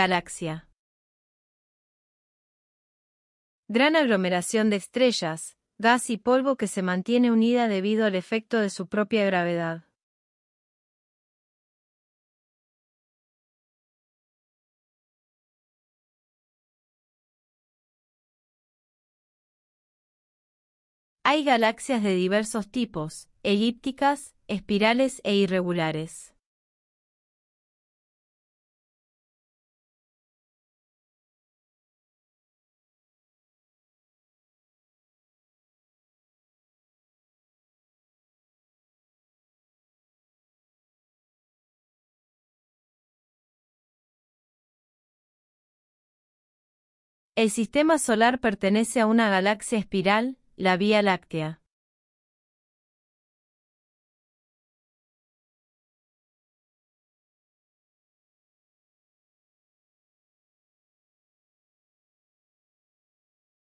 Galaxia. Gran aglomeración de estrellas, gas y polvo que se mantiene unida debido al efecto de su propia gravedad. Hay galaxias de diversos tipos, elípticas, espirales e irregulares. El sistema solar pertenece a una galaxia espiral, la Vía Láctea.